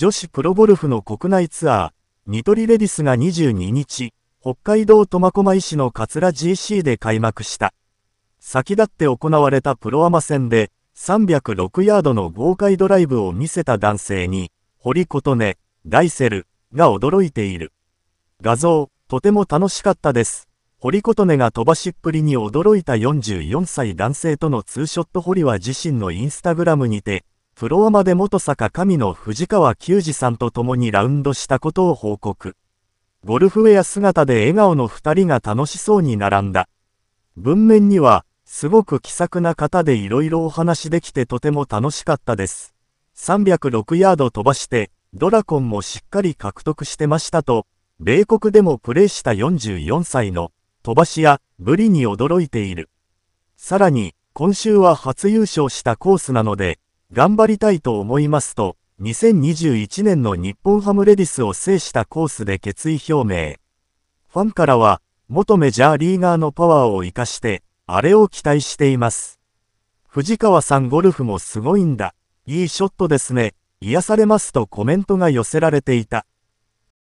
女子プロゴルフの国内ツアー、ニトリレディスが22日、北海道苫小牧市の桂 GC で開幕した。先立って行われたプロアマ戦で、306ヤードの豪快ドライブを見せた男性に、堀琴音、ダイセル、が驚いている。画像、とても楽しかったです。堀琴音が飛ばしっぷりに驚いた44歳男性とのツーショット堀は自身のインスタグラムにて、プロアマで元坂神の藤川球児さんと共にラウンドしたことを報告。ゴルフウェア姿で笑顔の二人が楽しそうに並んだ。文面には、すごく気さくな方でいろいろお話できてとても楽しかったです。306ヤード飛ばして、ドラコンもしっかり獲得してましたと、米国でもプレーした44歳の飛ばしやブリに驚いている。さらに、今週は初優勝したコースなので、頑張りたいと思いますと、2021年の日本ハムレディスを制したコースで決意表明。ファンからは、元メジャーリーガーのパワーを活かして、あれを期待しています。藤川さんゴルフもすごいんだ。いいショットですね。癒されますとコメントが寄せられていた。